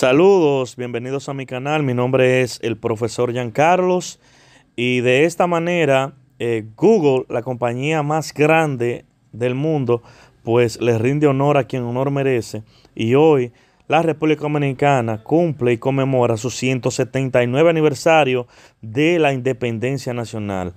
Saludos, bienvenidos a mi canal. Mi nombre es el profesor Jean Carlos y de esta manera eh, Google, la compañía más grande del mundo, pues le rinde honor a quien honor merece y hoy la República Dominicana cumple y conmemora su 179 aniversario de la independencia nacional.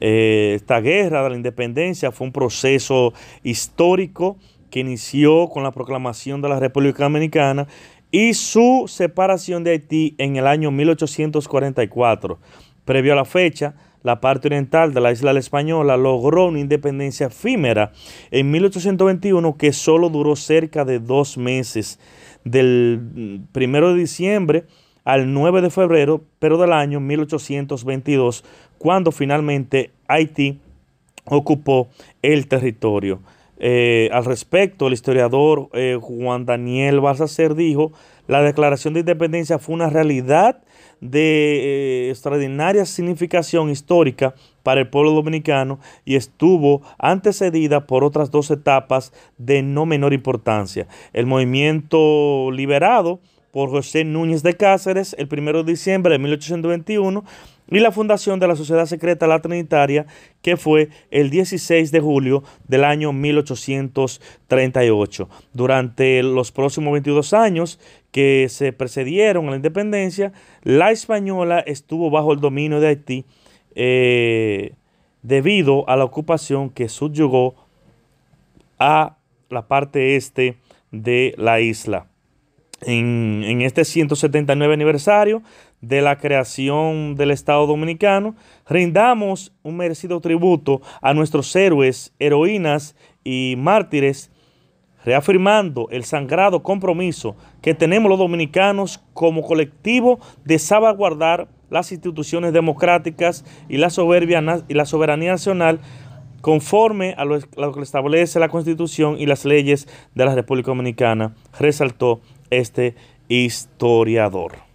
Eh, esta guerra de la independencia fue un proceso histórico que inició con la proclamación de la República Dominicana y su separación de Haití en el año 1844. Previo a la fecha, la parte oriental de la isla Española logró una independencia efímera en 1821 que solo duró cerca de dos meses, del 1 de diciembre al 9 de febrero, pero del año 1822, cuando finalmente Haití ocupó el territorio. Eh, al respecto, el historiador eh, Juan Daniel Balsacer dijo, la declaración de independencia fue una realidad de eh, extraordinaria significación histórica para el pueblo dominicano y estuvo antecedida por otras dos etapas de no menor importancia. El movimiento liberado por José Núñez de Cáceres el 1 de diciembre de 1821 y la fundación de la Sociedad Secreta La Trinitaria, que fue el 16 de julio del año 1838. Durante los próximos 22 años que se precedieron a la independencia, la española estuvo bajo el dominio de Haití eh, debido a la ocupación que subyugó a la parte este de la isla. En, en, este 179 aniversario de la creación del Estado Dominicano, rindamos un merecido tributo a nuestros héroes, heroínas y mártires, reafirmando el sangrado compromiso que tenemos los dominicanos como colectivo de salvaguardar las instituciones democráticas y la, soberbia, y la soberanía nacional conforme a lo que establece la Constitución y las leyes de la República Dominicana, resaltó este historiador.